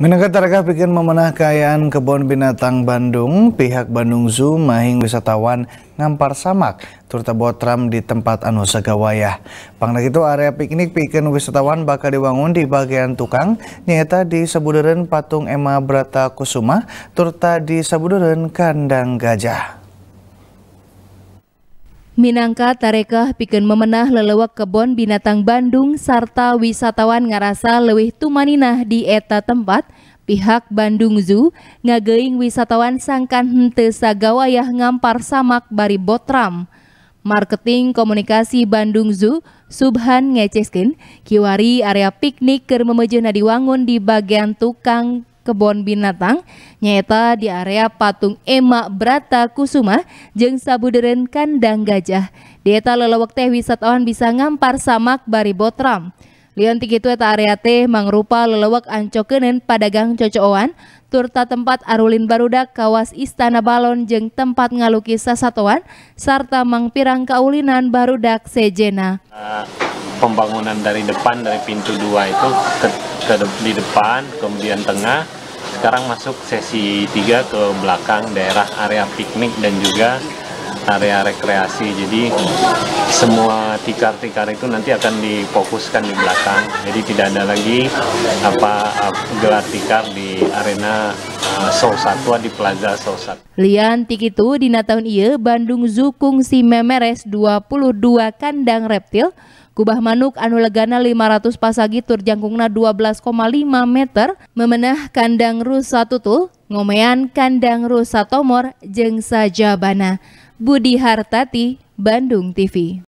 Menengah targa bikin memenah kayaan kebun binatang Bandung, pihak Bandung Zoo mahing wisatawan ngampar samak, turta botram di tempat anu sagawayah. Pangnak itu area piknik bikin wisatawan bakal diwangun di bagian tukang, nyata di sebuderen patung Emma Brata Kusuma, turta di sebuderen kandang gajah. Minangka tarekah pikeun memenah lelewak kebon binatang Bandung sarta wisatawan ngarasa lewih tumaninah di eta tempat, pihak Bandung Zoo ngageuing wisatawan sangkan henteu sagawayah ngampar samak bari Botram. Marketing Komunikasi Bandung Zoo Subhan ngeceskin kiwari area piknik keur memejeun diwangun di bagian tukang kebon binatang nyata di area patung Ema Brata Kusuma jeng sabuderen kandang gajah. Dieta lelewak teh wisatawan bisa ngampar samak bari botram. Lion itu eta area teh mangrupa lelewek ancokenen padagang cocoan, turta tempat arulin barudak kawas istana balon jeng tempat ngalukis sasatoan, serta mangpirang kaulinan barudak sejena. pembangunan dari depan dari pintu dua itu ke, ke di depan, kemudian tengah, sekarang masuk sesi 3 ke belakang daerah area piknik dan juga area rekreasi jadi semua tikar-tikar itu nanti akan difokuskan di belakang jadi tidak ada lagi apa gelar tikar di arena eh, Show Satwa di Plaza Show Satwa Lian Tikitu di tahun iya Bandung Zukung si memeres 22 kandang reptil Kubah manuk anu legana 500 pasagi tur jangkungna 12,5 meter memenah kandang rusa tutul, ngomean kandang rusa tomor jengsa jabana, Budi Hartati, Bandung TV.